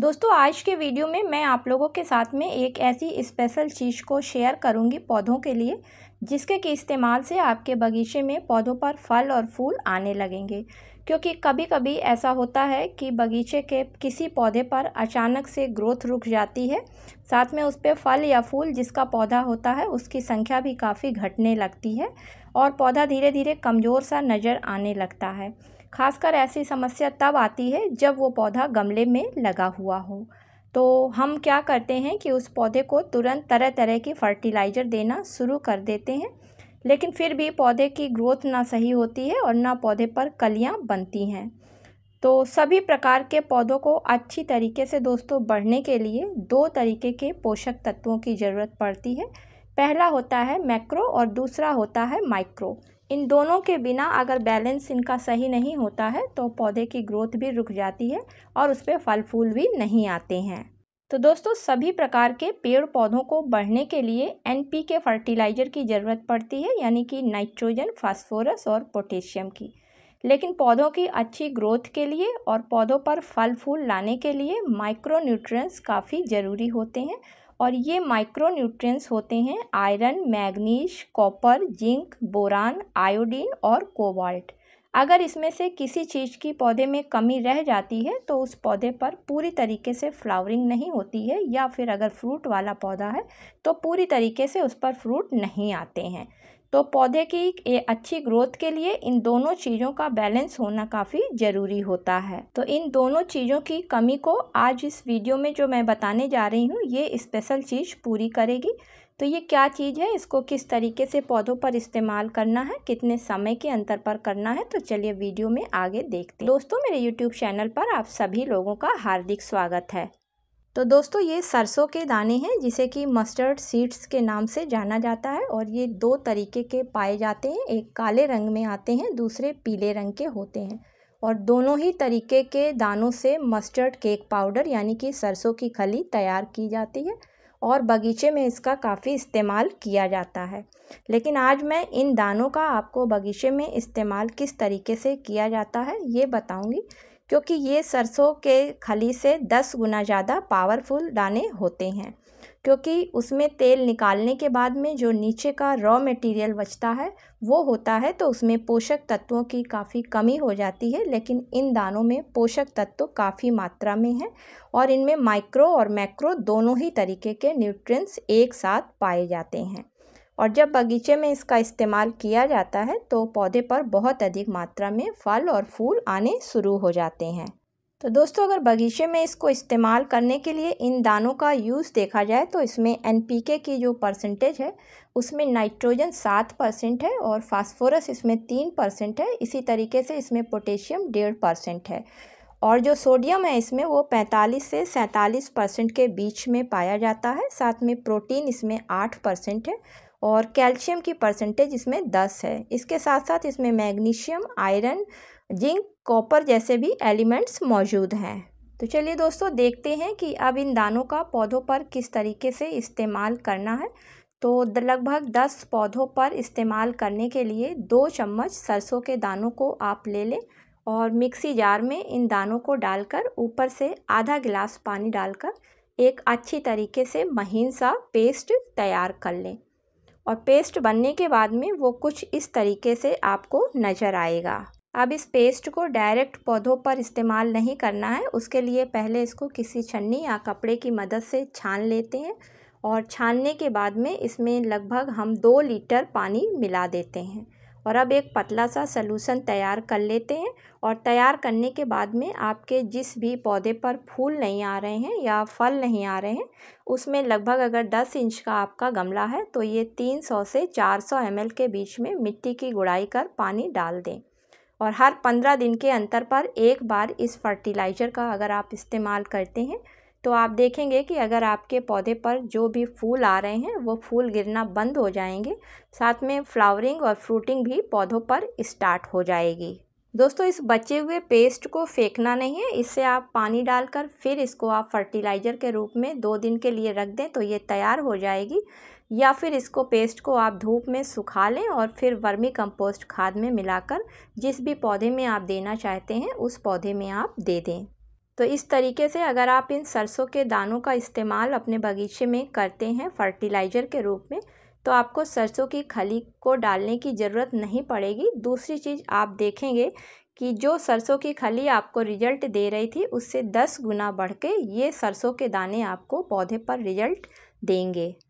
दोस्तों आज के वीडियो में मैं आप लोगों के साथ में एक ऐसी स्पेशल चीज़ को शेयर करूंगी पौधों के लिए जिसके के इस्तेमाल से आपके बगीचे में पौधों पर फल और फूल आने लगेंगे क्योंकि कभी कभी ऐसा होता है कि बगीचे के किसी पौधे पर अचानक से ग्रोथ रुक जाती है साथ में उस पर फल या फूल जिसका पौधा होता है उसकी संख्या भी काफ़ी घटने लगती है और पौधा धीरे धीरे कमज़ोर सा नज़र आने लगता है खासकर ऐसी समस्या तब आती है जब वो पौधा गमले में लगा हुआ हो तो हम क्या करते हैं कि उस पौधे को तुरंत तरह तरह की फर्टिलाइज़र देना शुरू कर देते हैं लेकिन फिर भी पौधे की ग्रोथ ना सही होती है और ना पौधे पर कलियाँ बनती हैं तो सभी प्रकार के पौधों को अच्छी तरीके से दोस्तों बढ़ने के लिए दो तरीके के पोषक तत्वों की ज़रूरत पड़ती है पहला होता है मैक्रो और दूसरा होता है माइक्रो इन दोनों के बिना अगर बैलेंस इनका सही नहीं होता है तो पौधे की ग्रोथ भी रुक जाती है और उस पर फल फूल भी नहीं आते हैं तो दोस्तों सभी प्रकार के पेड़ पौधों को बढ़ने के लिए एन पी के फर्टिलाइज़र की ज़रूरत पड़ती है यानी कि नाइट्रोजन फास्फोरस और पोटेशियम की लेकिन पौधों की अच्छी ग्रोथ के लिए और पौधों पर फल फूल लाने के लिए माइक्रो काफ़ी ज़रूरी होते हैं और ये माइक्रो न्यूट्रिएंट्स होते हैं आयरन मैग्नीश कॉपर जिंक बोरान आयोडीन और कोबाल्ट अगर इसमें से किसी चीज़ की पौधे में कमी रह जाती है तो उस पौधे पर पूरी तरीके से फ्लावरिंग नहीं होती है या फिर अगर फ्रूट वाला पौधा है तो पूरी तरीके से उस पर फ्रूट नहीं आते हैं तो पौधे की अच्छी ग्रोथ के लिए इन दोनों चीज़ों का बैलेंस होना काफ़ी ज़रूरी होता है तो इन दोनों चीज़ों की कमी को आज इस वीडियो में जो मैं बताने जा रही हूँ ये स्पेशल चीज़ पूरी करेगी तो ये क्या चीज़ है इसको किस तरीके से पौधों पर इस्तेमाल करना है कितने समय के अंतर पर करना है तो चलिए वीडियो में आगे देखते हैं दोस्तों मेरे यूट्यूब चैनल पर आप सभी लोगों का हार्दिक स्वागत है तो दोस्तों ये सरसों के दाने हैं जिसे कि मस्टर्ड सीड्स के नाम से जाना जाता है और ये दो तरीके के पाए जाते हैं एक काले रंग में आते हैं दूसरे पीले रंग के होते हैं और दोनों ही तरीके के दानों से मस्टर्ड केक पाउडर यानी कि सरसों की खली तैयार की जाती है और बगीचे में इसका काफ़ी इस्तेमाल किया जाता है लेकिन आज मैं इन दानों का आपको बगीचे में इस्तेमाल किस तरीके से किया जाता है ये बताऊंगी क्योंकि ये सरसों के खली से दस गुना ज़्यादा पावरफुल दाने होते हैं क्योंकि उसमें तेल निकालने के बाद में जो नीचे का रॉ मटेरियल बचता है वो होता है तो उसमें पोषक तत्वों की काफ़ी कमी हो जाती है लेकिन इन दानों में पोषक तत्व काफ़ी मात्रा में हैं और इनमें माइक्रो और मैक्रो दोनों ही तरीके के न्यूट्रिएंट्स एक साथ पाए जाते हैं और जब बगीचे में इसका इस्तेमाल किया जाता है तो पौधे पर बहुत अधिक मात्रा में फल और फूल आने शुरू हो जाते हैं तो दोस्तों अगर बगीचे में इसको इस्तेमाल करने के लिए इन दानों का यूज़ देखा जाए तो इसमें एनपीके की जो परसेंटेज है उसमें नाइट्रोजन सात परसेंट है और फास्फोरस इसमें तीन परसेंट है इसी तरीके से इसमें पोटेशियम डेढ़ परसेंट है और जो सोडियम है इसमें वो पैंतालीस से सैंतालीस परसेंट के बीच में पाया जाता है साथ में प्रोटीन इसमें आठ परसेंट है और कैल्शियम की परसेंटेज इसमें दस है इसके साथ साथ इसमें मैग्नीशियम आयरन जिंक कॉपर जैसे भी एलिमेंट्स मौजूद हैं तो चलिए दोस्तों देखते हैं कि अब इन दानों का पौधों पर किस तरीके से इस्तेमाल करना है तो लगभग दस पौधों पर इस्तेमाल करने के लिए दो चम्मच सरसों के दानों को आप ले लें और मिक्सी जार में इन दानों को डालकर ऊपर से आधा गिलास पानी डालकर एक अच्छी तरीके से महीन सा पेस्ट तैयार कर लें और पेस्ट बनने के बाद में वो कुछ इस तरीके से आपको नज़र आएगा अब इस पेस्ट को डायरेक्ट पौधों पर इस्तेमाल नहीं करना है उसके लिए पहले इसको किसी छन्नी या कपड़े की मदद से छान लेते हैं और छानने के बाद में इसमें लगभग हम दो लीटर पानी मिला देते हैं और अब एक पतला सा सलूशन तैयार कर लेते हैं और तैयार करने के बाद में आपके जिस भी पौधे पर फूल नहीं आ रहे हैं या फल नहीं आ रहे हैं उसमें लगभग अगर 10 इंच का आपका गमला है तो ये 300 से 400 एम के बीच में मिट्टी की गुड़ाई कर पानी डाल दें और हर पंद्रह दिन के अंतर पर एक बार इस फर्टिलाइज़र का अगर आप इस्तेमाल करते हैं तो आप देखेंगे कि अगर आपके पौधे पर जो भी फूल आ रहे हैं वो फूल गिरना बंद हो जाएंगे साथ में फ्लावरिंग और फ्रूटिंग भी पौधों पर स्टार्ट हो जाएगी दोस्तों इस बचे हुए पेस्ट को फेंकना नहीं है इससे आप पानी डालकर फिर इसको आप फर्टिलाइज़र के रूप में दो दिन के लिए रख दें तो ये तैयार हो जाएगी या फिर इसको पेस्ट को आप धूप में सुखा लें और फिर वर्मी कंपोस्ट खाद में मिलाकर जिस भी पौधे में आप देना चाहते हैं उस पौधे में आप दे दें तो इस तरीके से अगर आप इन सरसों के दानों का इस्तेमाल अपने बगीचे में करते हैं फर्टिलाइज़र के रूप में तो आपको सरसों की खली को डालने की ज़रूरत नहीं पड़ेगी दूसरी चीज़ आप देखेंगे कि जो सरसों की खली आपको रिजल्ट दे रही थी उससे दस गुना बढ़ के ये सरसों के दाने आपको पौधे पर रिजल्ट देंगे